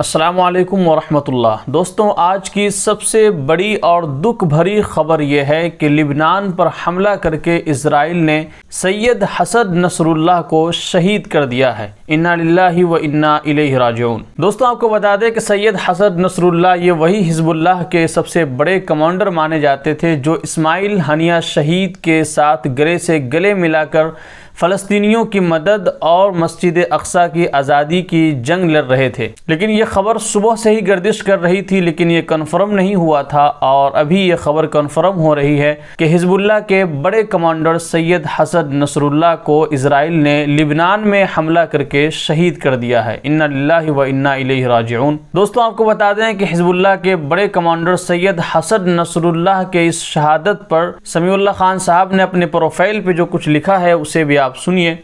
السلام علیکم ورحمۃ اللہ دوستوں آج کی سب سے بڑی اور دکھ بھری خبر یہ ہے کہ لبنان پر حملہ کر کے اسرائیل نے سید حسد نصر اللہ کو شہید کر دیا ہے للہ و انا الیہ راجعون دوستوں آپ کو بتا دیں کہ سید حسد نصر اللہ یہ وہی حزب اللہ کے سب سے بڑے کمانڈر مانے جاتے تھے جو اسماعیل ہنیہ شہید کے ساتھ گلے سے گلے ملا کر فلسطینیوں کی مدد اور مسجد اقسا کی آزادی کی جنگ لڑ رہے تھے لیکن یہ خبر صبح سے ہی گردش کر رہی تھی لیکن یہ کنفرم نہیں ہوا تھا اور ابھی یہ خبر کنفرم ہو رہی ہے کہ حزب اللہ کے بڑے کمانڈر سید حسد نصر اللہ کو اسرائیل نے لبنان میں حملہ کر کے شہید کر دیا ہے اللہ و الیہ راجعون دوستوں آپ کو بتا دیں کہ حزب اللہ کے بڑے کمانڈر سید حسد نصر اللہ کے اس شہادت پر سمیع اللہ خان صاحب نے اپنے پروفائل پہ جو کچھ لکھا ہے اسے بھی آپ سنیے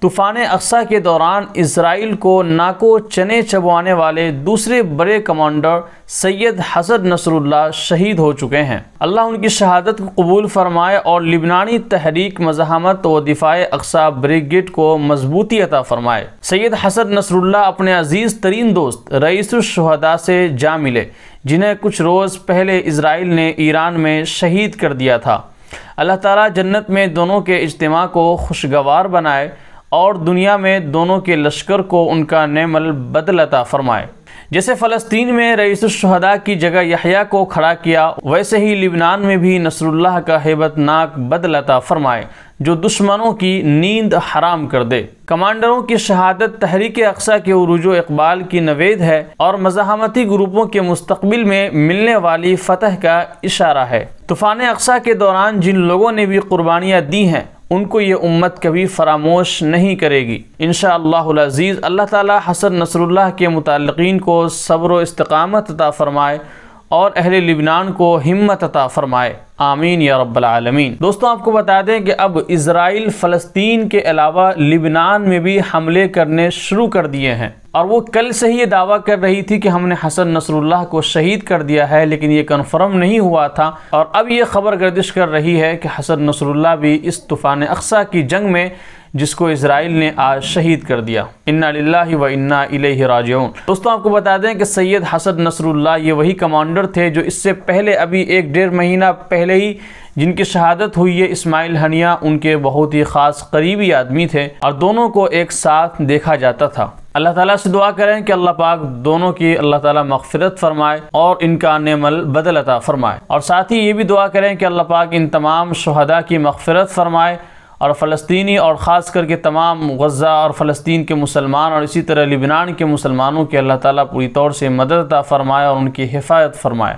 طوفان اقسا کے دوران اسرائیل کو ناکو چنے چبوانے والے دوسرے بڑے کمانڈر سید حسد نصر اللہ شہید ہو چکے ہیں اللہ ان کی شہادت کو قبول فرمائے اور لبنانی تحریک مزاحمت و دفاع اقسا بریگیڈ کو مضبوطی عطا فرمائے سید نصر اللہ اپنے عزیز ترین دوست رئیس الشہداء سے جا ملے جنہیں کچھ روز پہلے اسرائیل نے ایران میں شہید کر دیا تھا اللہ تعالیٰ جنت میں دونوں کے اجتماع کو خوشگوار بنائے اور دنیا میں دونوں کے لشکر کو ان کا بدل عطا فرمائے جیسے فلسطین میں رئیس الشہداء کی جگہ یحییٰ کو کھڑا کیا ویسے ہی لبنان میں بھی نصر اللہ کا حیبت ناک بدلتا فرمائے جو دشمنوں کی نیند حرام کر دے کمانڈروں کی شہادت تحریک اقصا کے عروج و اقبال کی نوید ہے اور مزاحمتی گروپوں کے مستقبل میں ملنے والی فتح کا اشارہ ہے طوفان اقصا کے دوران جن لوگوں نے بھی قربانیاں دی ہیں ان کو یہ امت کبھی فراموش نہیں کرے گی انشاءاللہ العزیز اللہ تعالی حسن نصر اللہ کے متعلقین کو صبر و استقامت عطا فرمائے اور اہل لبنان کو ہمت عطا فرمائے آمین یا رب العالمین دوستوں آپ کو بتا دیں کہ اب اسرائیل فلسطین کے علاوہ لبنان میں بھی حملے کرنے شروع کر دیے ہیں اور وہ کل سے ہی یہ دعویٰ کر رہی تھی کہ ہم نے حسن نصر اللہ کو شہید کر دیا ہے لیکن یہ کنفرم نہیں ہوا تھا اور اب یہ خبر گردش کر رہی ہے کہ حسن نصر اللہ بھی اس طوفان اقسا کی جنگ میں جس کو اسرائیل نے آج شہید کر دیا اناََ للہ و انا الیہ راجعون دوستوں آپ کو بتا دیں کہ سید حسد نصر اللہ یہ وہی کمانڈر تھے جو اس سے پہلے ابھی ایک ڈیڑھ مہینہ پہلے ہی جن کی شہادت ہوئی ہے اسماعیل ہنیا ان کے بہت ہی خاص قریبی آدمی تھے اور دونوں کو ایک ساتھ دیکھا جاتا تھا اللہ تعالیٰ سے دعا کریں کہ اللہ پاک دونوں کی اللہ تعالیٰ مغفرت فرمائے اور ان کا نعمل بدل عطا فرمائے اور ساتھ ہی یہ بھی دعا کریں کہ اللہ پاک ان تمام شہدہ کی مغفرت فرمائے اور فلسطینی اور خاص کر کے تمام غزہ اور فلسطین کے مسلمان اور اسی طرح لبنان کے مسلمانوں کے اللہ تعالیٰ پوری طور سے مدد عطا فرمائے اور ان کی حفاظت فرمائے